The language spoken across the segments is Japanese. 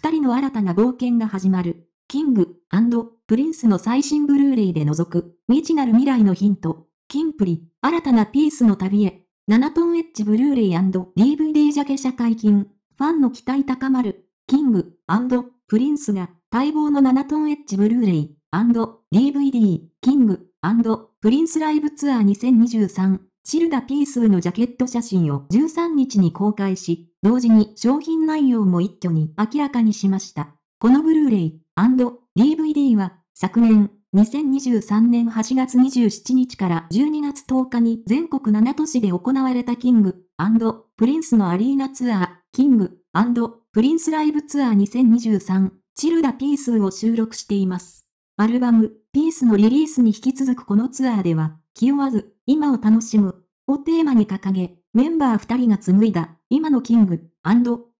二人の新たな冒険が始まる。キングプリンスの最新ブルーレイで覗く未知なる未来のヒント。キンプリ、新たなピースの旅へ。7トンエッジブルーレイ &DVD ジャケ社解禁。ファンの期待高まる。キングプリンスが待望の7トンエッジブルーレイ &DVD キングプリンスライブツアー2023シルダ・ピースのジャケット写真を13日に公開し、同時に商品内容も一挙に明らかにしました。このブルーレイ &DVD は昨年2023年8月27日から12月10日に全国7都市で行われたキングプリンスのアリーナツアー、キングプリンスライブツアー2023チルダ・ピースを収録しています。アルバム、ピースのリリースに引き続くこのツアーでは、気負わず、今を楽しむ、をテーマに掲げ、メンバー2人が紡いだ、今のキング、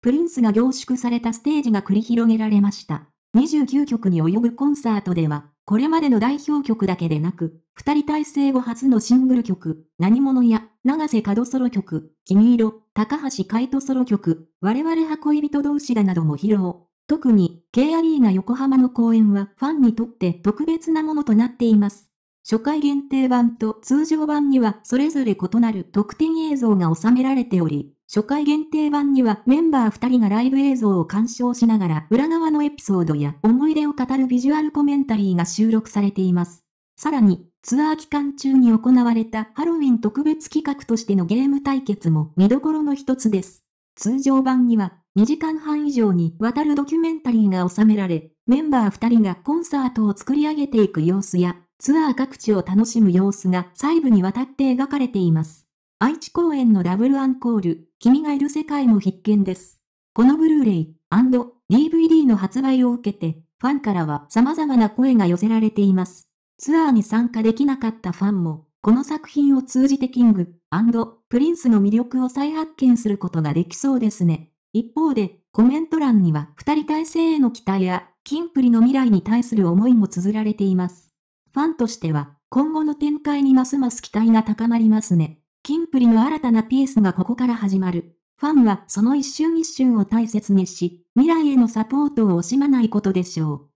プリンスが凝縮されたステージが繰り広げられました。29曲に及ぶコンサートでは、これまでの代表曲だけでなく、二人体制後初のシングル曲、何者や、長瀬角ソロ曲、君色、高橋海人ソロ曲、我々箱入り同士だなども披露。特に、K アリーナ横浜の公演はファンにとって特別なものとなっています。初回限定版と通常版にはそれぞれ異なる特典映像が収められており、初回限定版にはメンバー2人がライブ映像を鑑賞しながら裏側のエピソードや思い出を語るビジュアルコメンタリーが収録されています。さらに、ツアー期間中に行われたハロウィン特別企画としてのゲーム対決も見どころの一つです。通常版には2時間半以上にわたるドキュメンタリーが収められ、メンバー2人がコンサートを作り上げていく様子やツアー各地を楽しむ様子が細部にわたって描かれています。愛知公演のダブルアンコール、君がいる世界も必見です。このブルーレイ &DVD の発売を受けて、ファンからは様々な声が寄せられています。ツアーに参加できなかったファンも、この作品を通じてキングプリンスの魅力を再発見することができそうですね。一方で、コメント欄には二人体制への期待や、キンプリの未来に対する思いも綴られています。ファンとしては、今後の展開にますます期待が高まりますね。キンプリの新たなピースがここから始まる。ファンはその一瞬一瞬を大切にし、未来へのサポートを惜しまないことでしょう。